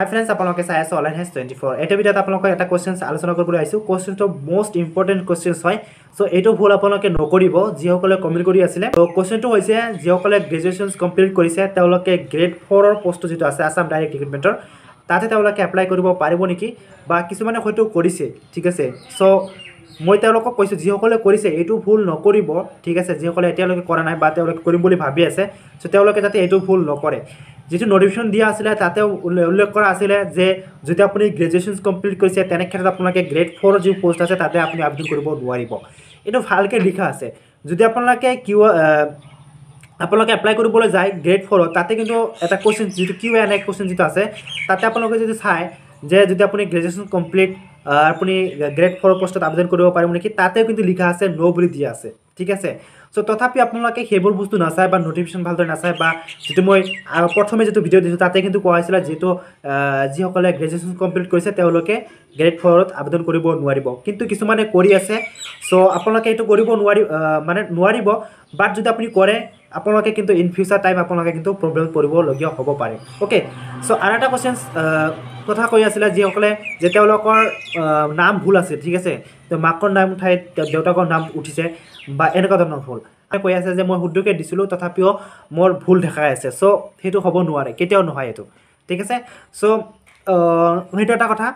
হাই friends আপোনালোকে চাই আছোঁ অনলাইন হেজ টুৱেণ্টি ফ'ৰ এইটো ভিডিঅ'ত আপোনালোকক এটা কুৱেশ্যন আলোচনা কৰিবলৈ আহিছোঁ কুৱেশ্যনটো মষ্ট ইম্পৰ্টেণ্ট কুৱেশ্যনছ হয় চ' এইটো ভুল আপোনালোকে নকৰিব যিসকলে কমেণ্ট কৰি আছিলে ত' কুৱেশ্যনটো হৈছে যিসকলে গ্ৰেজুৱেশ্যন কমপ্লিট কৰিছে তেওঁলোকে গ্ৰেড ফ'ৰৰ পষ্টটো যিটো আছে আছাম ডাইৰেক্ট ৰিক্ৰুটমেণ্টৰ তাতে তেওঁলোকে এপ্লাই কৰিব পাৰিব নেকি বা কিছুমানে হয়তো কৰিছে ঠিক আছে চ' মই তেওঁলোকক কৈছোঁ যিসকলে কৰিছে এইটো ভুল নকৰিব ঠিক আছে যিসকলে এতিয়ালৈকে কৰা নাই বা তেওঁলোকে কৰিম বুলি ভাবি আছে চ' তেওঁলোকে যাতে এইটো ভুল নকৰে যিটো নটিফিকেশ্যন দিয়া আছিলে তাতে উল্লেখ কৰা আছিলে যে যদি আপুনি গ্ৰেজুৱেশ্যন কমপ্লিট কৰিছে তেনে ক্ষেত্ৰত আপোনালোকে গ্ৰেড ফ'ৰৰ যি পষ্ট আছে তাতে আপুনি আবেদন কৰিব নোৱাৰিব এইটো ভালকৈ লিখা আছে যদি আপোনালোকে কিউ আপোনালোকে এপ্লাই কৰিবলৈ যায় গ্ৰেড ফ'ৰত তাতে কিন্তু এটা কুৱেশ্যন যিটো কিউ এনে কুৱেশ্যন যিটো আছে তাতে আপোনালোকে যদি চায় যে যদি আপুনি গ্ৰেজুৱেশ্যন কমপ্লিট আপুনি গ্ৰেড ফ'ৰৰ পষ্টত আবেদন কৰিব পাৰিব নেকি তাতে কিন্তু লিখা আছে ন' বুলি দিয়া আছে ঠিক আছে চ' তথাপিও আপোনালোকে সেইবোৰ বস্তু নাচায় বা ন'টিফিকেশ্যন ভালদৰে নাচায় বা যিটো মই প্ৰথমে যিটো ভিডিঅ' দিছোঁ তাতে কিন্তু কোৱা হৈছিলে যিহেতু যিসকলে গ্ৰেজুৱেশ্যন কমপ্লিট কৰিছে তেওঁলোকে গ্ৰেড ফ'ৰত আবেদন কৰিব নোৱাৰিব কিন্তু কিছুমানে কৰি আছে চ' আপোনালোকে এইটো কৰিব নোৱাৰি মানে নোৱাৰিব বাট যদি আপুনি কৰে আপোনালোকে কিন্তু ইন ফিউচাৰ টাইম আপোনালোকে কিন্তু প্ৰব্লেম পৰিবলগীয়া হ'ব পাৰে অ'কে চ' আৰু এটা কুৱেশ্যনছ কথা কৈ আছিলে যিসকলে যে তেওঁলোকৰ নাম ভুল আছে ঠিক আছে তেওঁ মাকৰ নাম ঠাইত দেউতাকৰ নাম উঠিছে বা এনেকুৱা ধৰণৰ ভুল কৈ আছে যে মই শুদ্ধকে দিছিলোঁ তথাপিও মোৰ ভুল দেখাই আছে চ' সেইটো হ'ব নোৱাৰে কেতিয়াও নহয় এইটো ঠিক আছে চ' সেইটো এটা কথা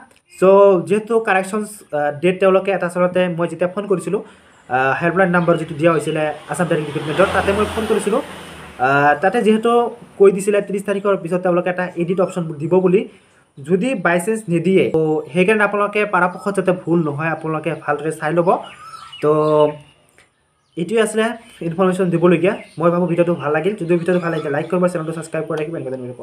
চ' যিহেতু কাৰেকশ্যনছ ডেট তেওঁলোকে এটা আচলতে মই যেতিয়া ফোন কৰিছিলোঁ হেল্পলাইন নাম্বাৰ যিটো দিয়া হৈছিলে আছাম ডাইৰিং ডিপাৰ্টমেণ্টত তাতে মই ফোন কৰিছিলোঁ তাতে যিহেতু কৈ দিছিলে ত্ৰিছ তাৰিখৰ পিছত তেওঁলোকে এটা এডিট অপশ্যন দিব বুলি যদি বাইচেঞ্চ নিদিয়ে তো সেইকাৰণে আপোনালোকে পৰাপক্ষত যাতে ভুল নহয় আপোনালোকে ভালদৰে চাই ল'ব তো এইটোৱে আছিলে ইনফৰ্মেশ্যন দিবলগীয়া মই ভাবোঁ ভিডিঅ'টো ভাল লাগিল যদি ভিডিঅ'টো ভাল লাগিলে লাইক কৰিব চেনেলটো ছাবস্ক্ৰাইব কৰি ৰাখিব এনেকৈ